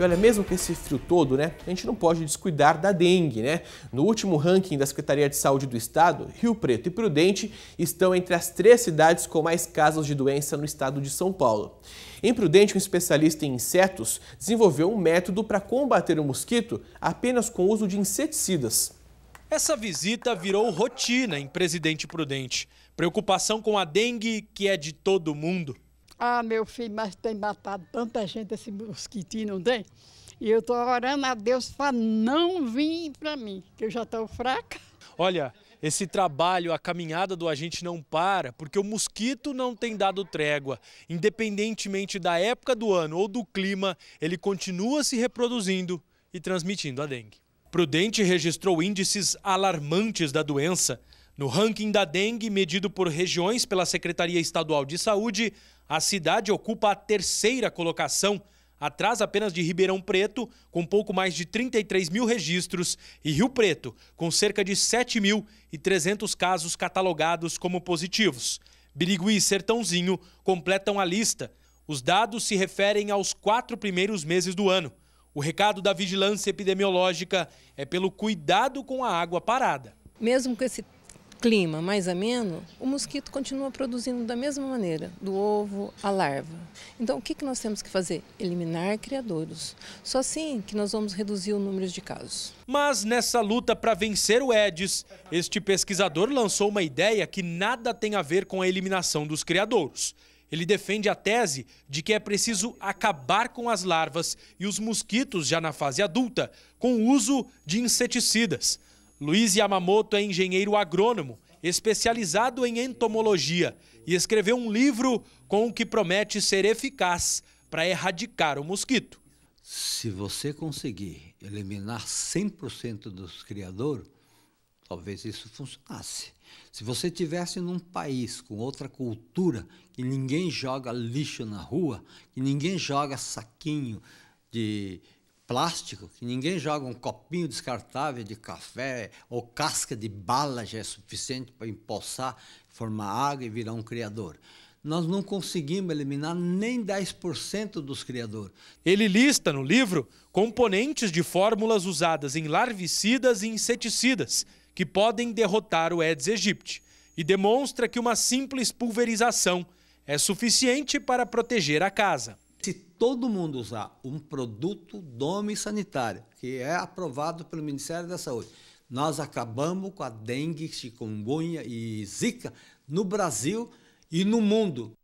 E olha, mesmo com esse frio todo, né, a gente não pode descuidar da dengue, né? No último ranking da Secretaria de Saúde do Estado, Rio Preto e Prudente estão entre as três cidades com mais casos de doença no estado de São Paulo. Em Prudente, um especialista em insetos desenvolveu um método para combater o mosquito apenas com o uso de inseticidas. Essa visita virou rotina em Presidente Prudente. Preocupação com a dengue que é de todo mundo. Ah, meu filho, mas tem matado tanta gente esse mosquitinho, não tem? E eu estou orando a Deus para não vir para mim, que eu já estou fraca. Olha, esse trabalho, a caminhada do agente não para, porque o mosquito não tem dado trégua. Independentemente da época do ano ou do clima, ele continua se reproduzindo e transmitindo a dengue. Prudente registrou índices alarmantes da doença no ranking da dengue, medido por regiões pela Secretaria Estadual de Saúde, a cidade ocupa a terceira colocação, atrás apenas de Ribeirão Preto, com pouco mais de 33 mil registros, e Rio Preto, com cerca de 7.300 casos catalogados como positivos. Birigui e Sertãozinho completam a lista. Os dados se referem aos quatro primeiros meses do ano. O recado da vigilância epidemiológica é pelo cuidado com a água parada. Mesmo com esse clima mais ameno, o mosquito continua produzindo da mesma maneira, do ovo à larva. Então, o que, que nós temos que fazer? Eliminar criadouros. Só assim que nós vamos reduzir o número de casos. Mas nessa luta para vencer o Aedes, este pesquisador lançou uma ideia que nada tem a ver com a eliminação dos criadouros. Ele defende a tese de que é preciso acabar com as larvas e os mosquitos já na fase adulta com o uso de inseticidas. Luiz Yamamoto é engenheiro agrônomo, especializado em entomologia, e escreveu um livro com o que promete ser eficaz para erradicar o mosquito. Se você conseguir eliminar 100% dos criadores, talvez isso funcionasse. Se você tivesse num país com outra cultura, que ninguém joga lixo na rua, que ninguém joga saquinho de plástico, que ninguém joga um copinho descartável de café ou casca de bala já é suficiente para empoçar, formar água e virar um criador nós não conseguimos eliminar nem 10% dos criadores. Ele lista no livro componentes de fórmulas usadas em larvicidas e inseticidas que podem derrotar o Aedes aegypti e demonstra que uma simples pulverização é suficiente para proteger a casa. Se todo mundo usar um produto nome sanitário, que é aprovado pelo Ministério da Saúde, nós acabamos com a dengue, chikungunya e zika no Brasil e no mundo.